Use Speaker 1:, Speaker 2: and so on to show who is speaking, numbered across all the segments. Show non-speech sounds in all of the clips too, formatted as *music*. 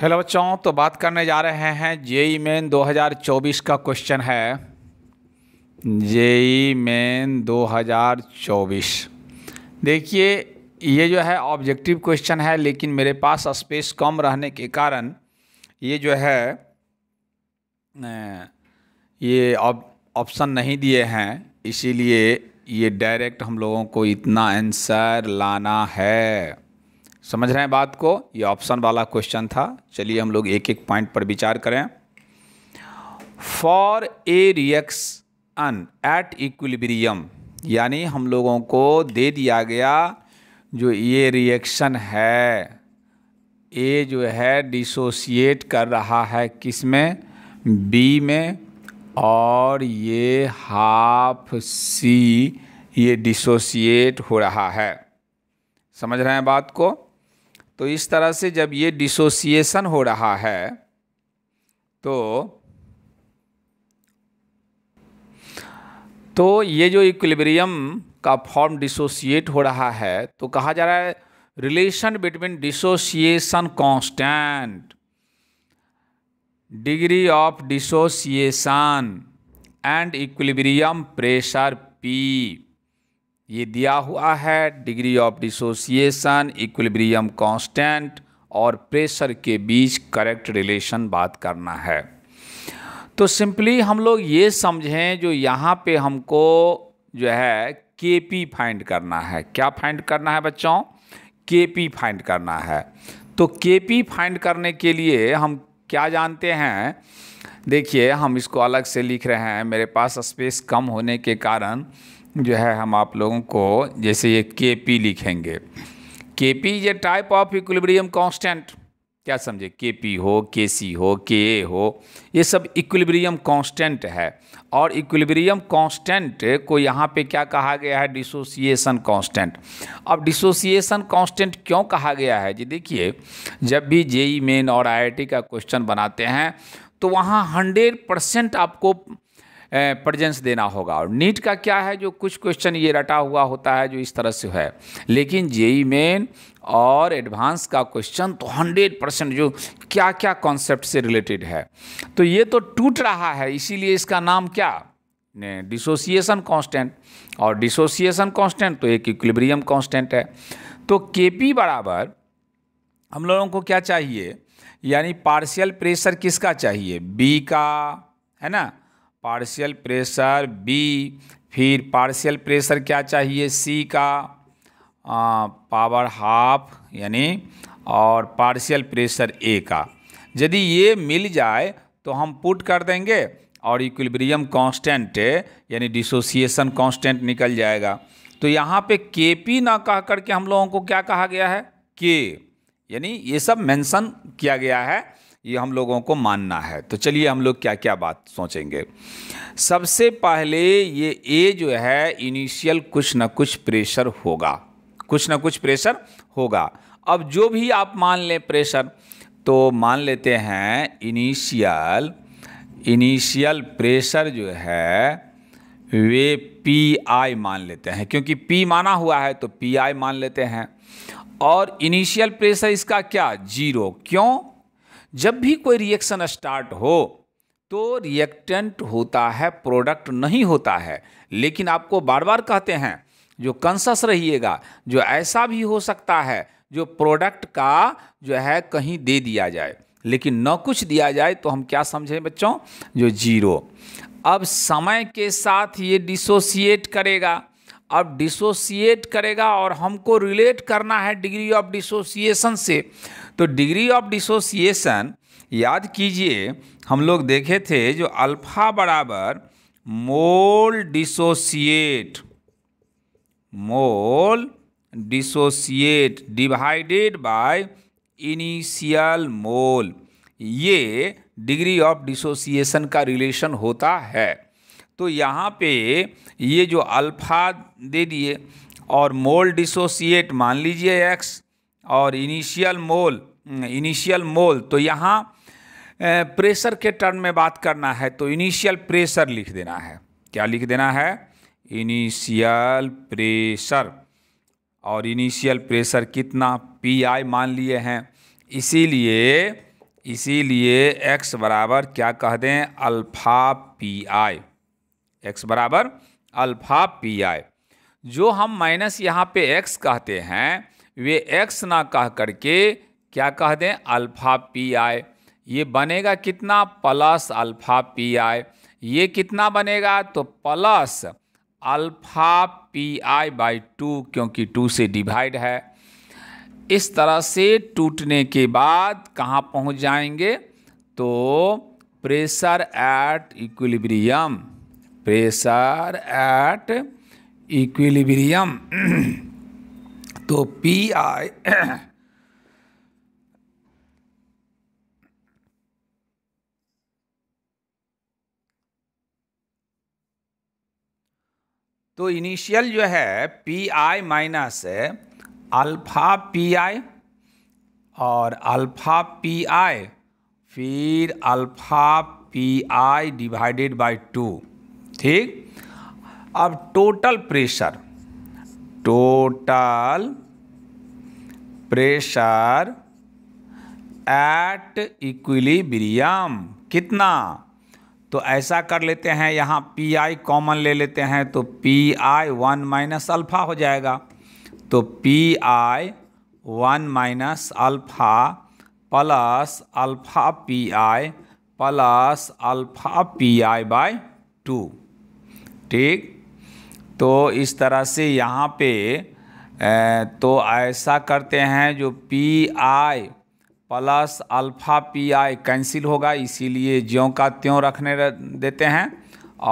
Speaker 1: hello बच्चों तो बात करने जा रहे हैं जेई मेन 2024 का क्वेश्चन है जेई मेन 2024 देखिए ये जो है ऑब्जेक्टिव क्वेश्चन है लेकिन मेरे पास स्पेस कम रहने के कारण ये जो है ये ऑप्शन नहीं दिए हैं इसीलिए ये डायरेक्ट हम लोगों को इतना आंसर लाना है समझ रहे हैं बात को ये ऑप्शन वाला क्वेश्चन था चलिए हम लोग एक एक पॉइंट पर विचार करें for a reaction at equilibrium यानी हम लोगों को दे दिया गया जो ये रिएक्शन है ए जो है डिसोसिएट कर रहा है किस में बी में और ये हाफ सी ये डिसोसिएट हो रहा है समझ रहे हैं बात को तो इस तरह से जब ये डिसोसिएशन हो रहा है तो तो ये जो इक्विलिब्रियम का फॉर्म डिसोसिएट हो रहा है तो कहा जा रहा है relation between dissociation constant degree of dissociation and equilibrium pressure P ये दिया हुआ है degree of dissociation equilibrium constant और प्रेशर के बीच करेक्ट रिलेशन बात करना है तो सिंपली हम लोग ये समझें जो यहाँ पे हमको जो है के पी फाइंड करना है क्या फाइंड करना है बच्चों के पी फाइंड करना है तो के पी फाइंड करने के लिए हम क्या जानते हैं देखिए हम इसको अलग से लिख रहे हैं मेरे पास स्पेस कम होने के कारण जो है हम आप लोगों को जैसे ये के पी लिखेंगे के पी ये टाइप ऑफ इक्विलिब्रियम कांस्टेंट क्या समझे के पी हो के सी हो के ए हो ये सब इक्विलिब्रियम कांस्टेंट है और इक्विलिब्रियम कांस्टेंट को यहाँ पे क्या कहा गया है डिसोसिएशन कांस्टेंट अब डिसोसिएशन कांस्टेंट क्यों कहा गया है जी देखिए जब भी जेई मेन e और आईआईटी का क्वेश्चन बनाते हैं तो वहाँ हंड्रेड परसेंट आपको प्रजेंस देना होगा और नीट का क्या है जो कुछ क्वेश्चन ये रटा हुआ होता है जो इस तरह से है लेकिन जेई मेन और एडवांस का क्वेश्चन तो हंड्रेड परसेंट जो क्या क्या कॉन्सेप्ट से रिलेटेड है तो ये तो टूट रहा है इसीलिए इसका नाम क्या डिसोसिएशन कांस्टेंट और डिसोसिएशन कांस्टेंट तो एक इक्विलिब्रियम कांस्टेंट है तो के बराबर हम लोगों को क्या चाहिए यानी पार्शियल प्रेशर किसका चाहिए बी का है ना पार्शियल प्रेशर बी फिर पार्शियल प्रेशर क्या चाहिए सी का आ, पावर हाफ यानी और पार्शियल प्रेशर ए का यदि ये मिल जाए तो हम पुट कर देंगे और इक्विलिब्रियम कांस्टेंट यानी डिसोसिएशन कांस्टेंट निकल जाएगा तो यहाँ पे के पी ना कह करके हम लोगों को क्या कहा गया है के यानी ये सब मेंशन किया गया है ये हम लोगों को मानना है तो चलिए हम लोग क्या क्या बात सोचेंगे सबसे पहले ये ए जो है इनिशियल कुछ ना कुछ प्रेशर होगा कुछ ना कुछ प्रेशर होगा अब जो भी आप मान लें प्रेशर तो मान लेते हैं इनिशियल इनिशियल प्रेशर जो है वे पी आई मान लेते हैं क्योंकि पी माना हुआ है तो पी आई मान लेते हैं और इनिशियल प्रेशर इसका क्या जीरो क्यों जब भी कोई रिएक्शन स्टार्ट हो तो रिएक्टेंट होता है प्रोडक्ट नहीं होता है लेकिन आपको बार बार कहते हैं जो कंसस रहिएगा जो ऐसा भी हो सकता है जो प्रोडक्ट का जो है कहीं दे दिया जाए लेकिन न कुछ दिया जाए तो हम क्या समझें बच्चों जो जीरो अब समय के साथ ये डिसोसिएट करेगा अब डिसोसिएट करेगा और हमको रिलेट करना है डिग्री ऑफ डिसोसिएशन से तो डिग्री ऑफ डिसोसिएशन याद कीजिए हम लोग देखे थे जो अल्फा बराबर mole dissociate mole dissociate divided by initial mole ये डिग्री ऑफ डिसोसिएशन का रिलेशन होता है तो यहाँ पे ये जो अल्फ़ा दे दिए और मोल डिसोसिएट मान लीजिए एक्स और इनिशियल मोल इनिशियल मोल तो यहाँ प्रेशर के टर्न में बात करना है तो इनिशियल प्रेशर लिख देना है क्या लिख देना है इनिशियल प्रेशर और इनिशियल प्रेशर कितना पी आई मान लिए हैं इसीलिए इसीलिए एक्स बराबर क्या कह दें अल्फा पी आई एक्स बराबर अल्फा पी आई जो हम माइनस यहाँ पे एक्स कहते हैं वे एक्स ना कह करके क्या कह दें अल्फ़ा पी आई ये बनेगा कितना प्लस अल्फ़ा पी आई ये कितना बनेगा तो plus alpha P I by two क्योंकि टू से डिवाइड है इस तरह से टूटने के बाद कहाँ पहुँच जाएंगे तो pressure at equilibrium pressure at equilibrium *clears throat* तो पी आई *clears throat* तो इनिशियल जो है P I minus alpha P I और अल्फा पी आई फिर alpha P I divided by two ठीक अब total pressure total pressure at equilibrium कितना तो ऐसा कर लेते हैं यहाँ पी आई कॉमन ले लेते हैं तो P I one minus alpha हो जाएगा तो P I one minus alpha plus alpha P I plus alpha P I by two ठीक तो इस तरह से यहाँ पे तो ऐसा करते हैं जो P I plus alpha P I cancel होगा इसीलिए ज्यों का त्यों रखने देते हैं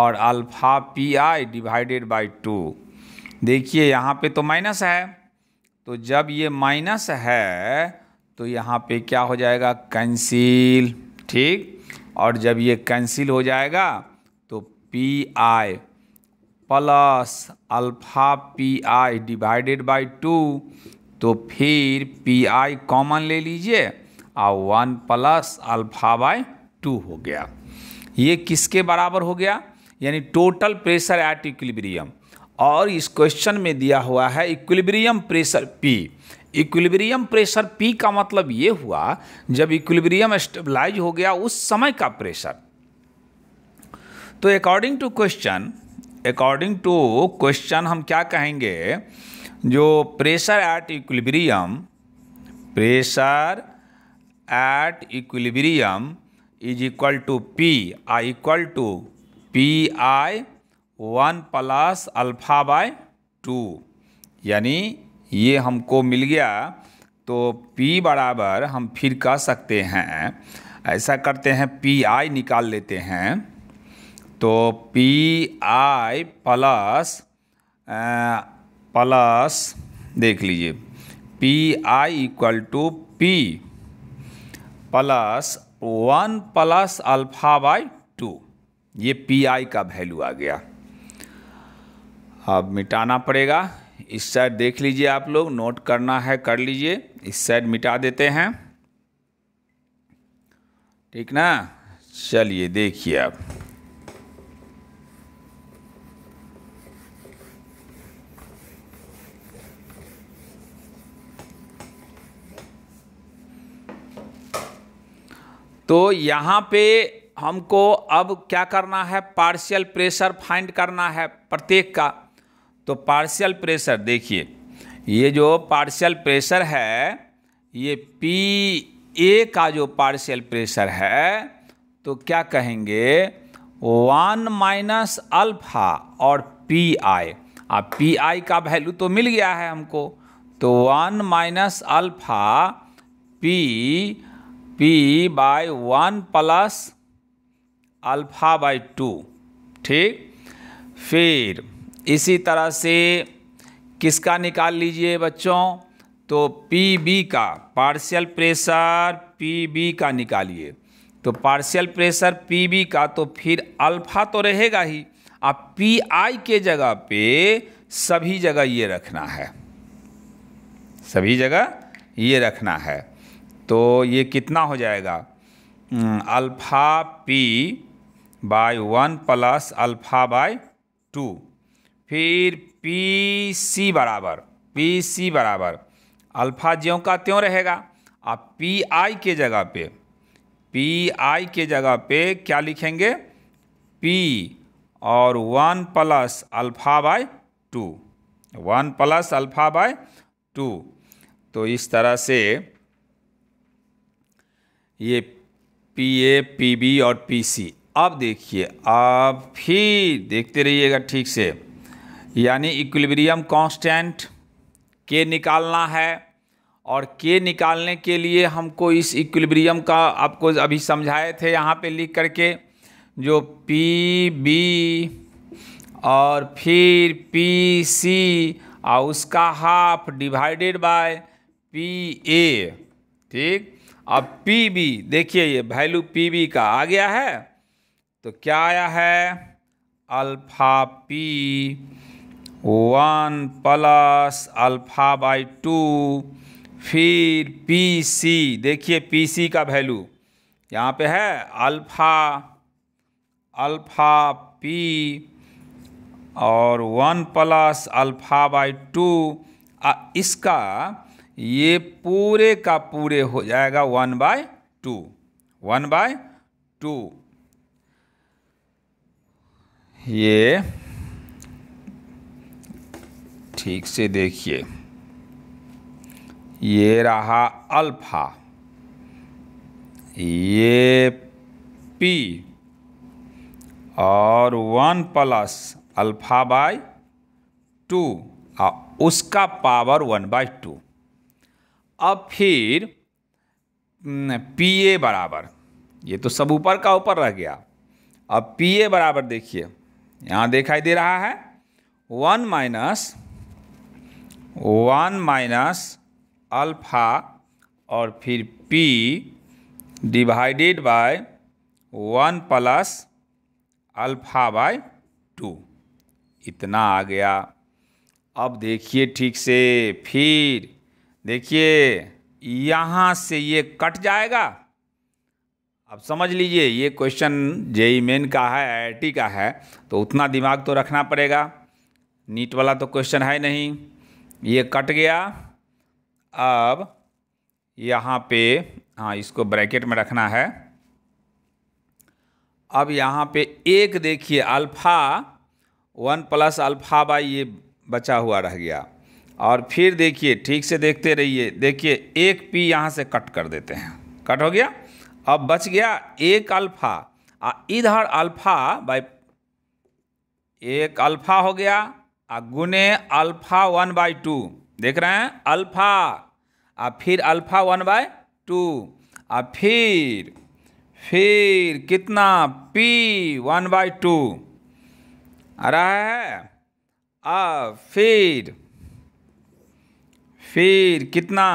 Speaker 1: और alpha P I divided by two देखिए यहाँ पे तो माइनस है तो जब ये माइनस है तो यहाँ पे क्या हो जाएगा कैंसिल ठीक और जब ये कैंसिल हो जाएगा तो P I plus alpha P I divided by two तो फिर पी आई कॉमन ले लीजिए और one plus alpha by two हो गया ये किसके बराबर हो गया यानी टोटल प्रेशर एट इक्विलिब्रियम और इस क्वेश्चन में दिया हुआ है equilibrium pressure P equilibrium pressure P का मतलब ये हुआ जब इक्विलिब्रियम स्टेबलाइज हो गया उस समय का प्रेशर तो according to question according to question हम क्या कहेंगे जो pressure at equilibrium pressure at equilibrium is equal to P I equal to P I one plus alpha by two यानी ये हमको मिल गया तो P बराबर हम फिर कह सकते हैं ऐसा करते हैं पी आई निकाल लेते हैं तो पी आई प्लस प्लस देख लीजिए P I equal to P plus one plus alpha by two ये पी आई का वैल्यू आ गया अब मिटाना पड़ेगा इस साइड देख लीजिए आप लोग नोट करना है कर लीजिए इस साइड मिटा देते हैं ठीक ना चलिए देखिए आप तो यहाँ पे हमको अब क्या करना है पार्शियल प्रेशर फाइंड करना है प्रत्येक का तो पार्शियल प्रेशर देखिए ये जो पार्शियल प्रेशर है ये पी ए का जो पार्शियल प्रेशर है तो क्या कहेंगे वन माइनस अल्फा और पी आई अब पी आई का वैल्यू तो मिल गया है हमको तो one minus alpha P P by one plus alpha by two ठीक फिर इसी तरह से किसका निकाल लीजिए बच्चों तो पी बी का पार्शियल प्रेशर पी बी का निकालिए तो पार्शियल प्रेशर पी बी का तो फिर अल्फ़ा तो रहेगा ही आप पी आई के जगह पे सभी जगह ये रखना है सभी जगह ये रखना है तो ये कितना हो जाएगा alpha P by one plus alpha by two फिर पी सी बराबर पी सी बराबर अल्फ़ा ज्यों का त्यों रहेगा अब पी आई के जगह पे पी आई के जगह पे क्या लिखेंगे पी और one plus alpha by two one plus alpha by two तो इस तरह से ये पी ए पी बी और पी सी अब देखिए अब फिर देखते रहिएगा ठीक से यानी इक्विलिब्रियम कांस्टेंट के निकालना है और के निकालने के लिए हमको इस इक्विलिब्रियम का आपको अभी समझाए थे यहाँ पे लिख करके जो पी बी और फिर पी सी और उसका half divided by P A ठीक अब पी बी देखिए ये वैल्यू पी बी का आ गया है तो क्या आया है alpha P one plus alpha by two फिर पी सी देखिए पी सी का वैल्यू यहाँ पे है अल्फा अल्फा पी और one plus alpha by two इसका ये पूरे का पूरे हो जाएगा one by two one by two ये ठीक से देखिए ये रहा अल्फा ये पी और one plus alpha by two उसका पावर वन बाय टू अब फिर पी ए बराबर ये तो सब ऊपर का ऊपर रह गया अब पी ए बराबर देखिए यहाँ दिखाई दे रहा है one minus one minus alpha और फिर P divided by one plus alpha by two इतना आ गया अब देखिए ठीक से फिर देखिए यहाँ से ये कट जाएगा अब समझ लीजिए ये क्वेश्चन जेई मेन का है आईआईटी का है तो उतना दिमाग तो रखना पड़ेगा नीट वाला तो क्वेश्चन है नहीं ये कट गया अब यहाँ पे हाँ इसको ब्रैकेट में रखना है अब यहाँ पे एक देखिए alpha one plus alpha by ये बचा हुआ रह गया और फिर देखिए ठीक से देखते रहिए देखिए एक पी यहाँ से कट कर देते हैं कट हो गया अब बच गया एक अल्फ़ा आ इधर अल्फ़ा बाय एक अल्फ़ा हो गया आ गुने अल्फ़ा वन बाई टू देख रहे हैं अल्फ़ा आ फिर अल्फ़ा वन बाय टू आ फिर फिर कितना पी वन बाई टू आ रहा है आ फिर फिर कितना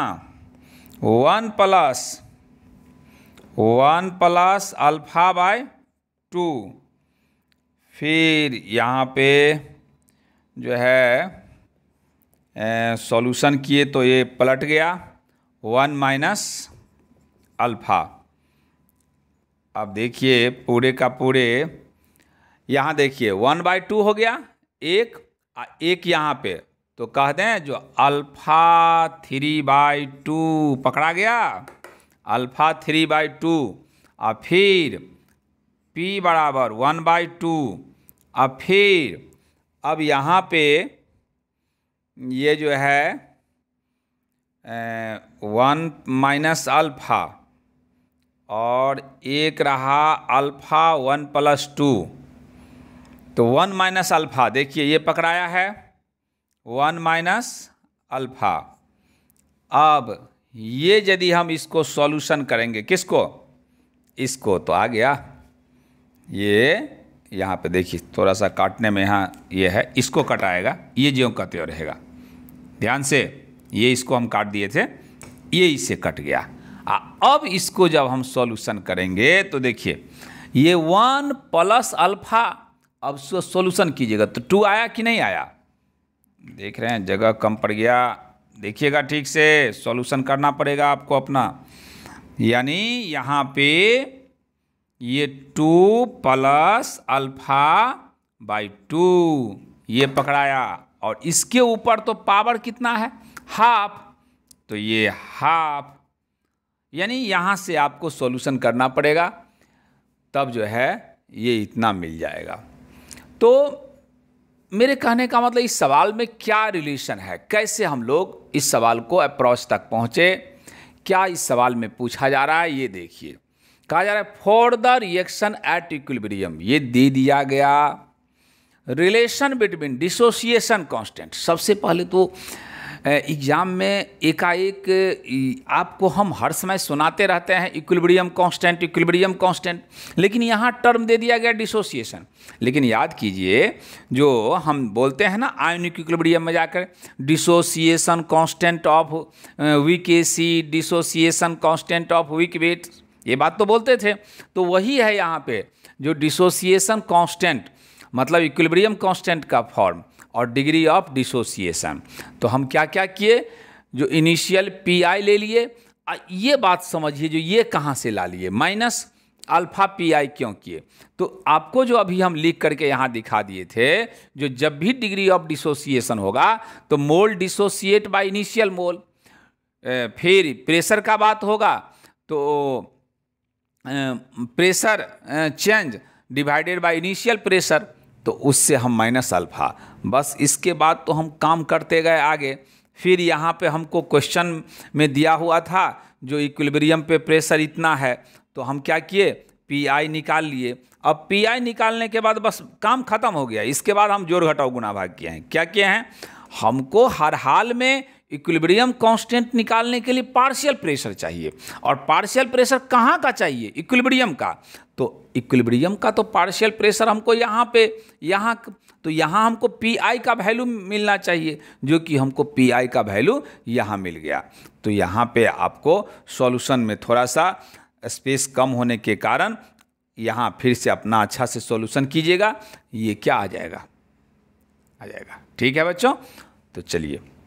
Speaker 1: one plus one plus alpha by two फिर यहाँ पे जो है सॉल्यूशन किए तो ये पलट गया वन माइनस अल्फ़ा अब देखिए पूरे का पूरे यहाँ देखिए वन बाई टू हो गया एक एक यहाँ पे तो कह दें जो अल्फ़ा थ्री बाई टू पकड़ा गया अल्फ़ा थ्री बाई टू और फिर पी बराबर वन बाई टू और फिर अब यहाँ पे ये जो है वन माइनस अल्फ़ा और एक रहा अल्फ़ा वन प्लस टू तो वन माइनस अल्फ़ा देखिए ये पकड़ाया है वन माइनस अल्फा अब ये यदि हम इसको सॉल्यूशन करेंगे किसको इसको तो आ गया ये यहाँ पे देखिए थोड़ा सा काटने में यहाँ ये है इसको कटाएगा ये ज्यों का त्यों रहेगा ध्यान से ये इसको हम काट दिए थे ये इसे कट गया आ, अब इसको जब हम सॉल्यूशन करेंगे तो देखिए ये वन प्लस अल्फा अब सॉल्यूशन कीजिएगा तो टू आया कि नहीं आया देख रहे हैं जगह कम पड़ गया देखिएगा ठीक से सॉल्यूशन करना पड़ेगा आपको अपना यानी यहाँ पे ये two plus alpha by two ये पकड़ाया और इसके ऊपर तो पावर कितना है हाफ तो ये हाफ यानी यहाँ से आपको सॉल्यूशन करना पड़ेगा तब जो है ये इतना मिल जाएगा तो मेरे कहने का मतलब इस सवाल में क्या रिलेशन है कैसे हम लोग इस सवाल को अप्रोच तक पहुँचे क्या इस सवाल में पूछा जा रहा है ये देखिए कहा जा रहा है for the reaction at equilibrium ये दे दिया गया रिलेशन बिटवीन डिसोसिएशन कांस्टेंट सबसे पहले तो एग्ज़ाम में एकाएक आपको हम हर समय सुनाते रहते हैं इक्विलिब्रियम कांस्टेंट इक्विलिब्रियम कांस्टेंट लेकिन यहाँ टर्म दे दिया गया डिसोसिएशन लेकिन याद कीजिए जो हम बोलते हैं ना आयोनिक इक्विलिब्रियम में जाकर dissociation constant of weak acid dissociation constant of weak wait ये बात तो बोलते थे तो वही है यहाँ पे जो डिसोसिएशन कांस्टेंट मतलब इक्विलिब्रियम कांस्टेंट का फॉर्म और डिग्री ऑफ डिसोसिएशन तो हम क्या क्या किए जो इनिशियल पी आई ले लिए ये बात समझिए जो ये कहाँ से ला लिए माइनस अल्फ़ा पी आई क्यों किए तो आपको जो अभी हम लिख करके यहाँ दिखा दिए थे जो जब भी डिग्री ऑफ डिसोसिएशन होगा तो mole dissociate by initial mole फिर प्रेशर का बात होगा तो pressure change divided by initial pressure तो उससे हम माइनस अल्फ़ा बस इसके बाद तो हम काम करते गए आगे फिर यहाँ पे हमको क्वेश्चन में दिया हुआ था जो इक्विलिब्रियम पे प्रेशर इतना है तो हम क्या किए पी आई निकाल लिए अब पी आई निकालने के बाद बस काम खत्म हो गया इसके बाद हम जोर घटाओ गुना भाग किए हैं क्या किए हैं हमको हर हाल में इक्विलिब्रियम कांस्टेंट निकालने के लिए पार्शियल प्रेशर चाहिए और पार्शियल प्रेशर कहाँ का चाहिए इक्विलिब्रियम का तो इक्विलिब्रियम का तो पार्शियल प्रेशर हमको यहाँ पे यहाँ तो यहाँ हमको पी आई का वैल्यू मिलना चाहिए जो कि हमको पी आई का वैल्यू यहाँ मिल गया तो यहाँ पे आपको सॉल्यूशन में थोड़ा सा स्पेस कम होने के कारण यहाँ फिर से अपना अच्छा से सॉल्यूशन कीजिएगा ये क्या आ जाएगा आ जाएगा ठीक है बच्चों तो चलिए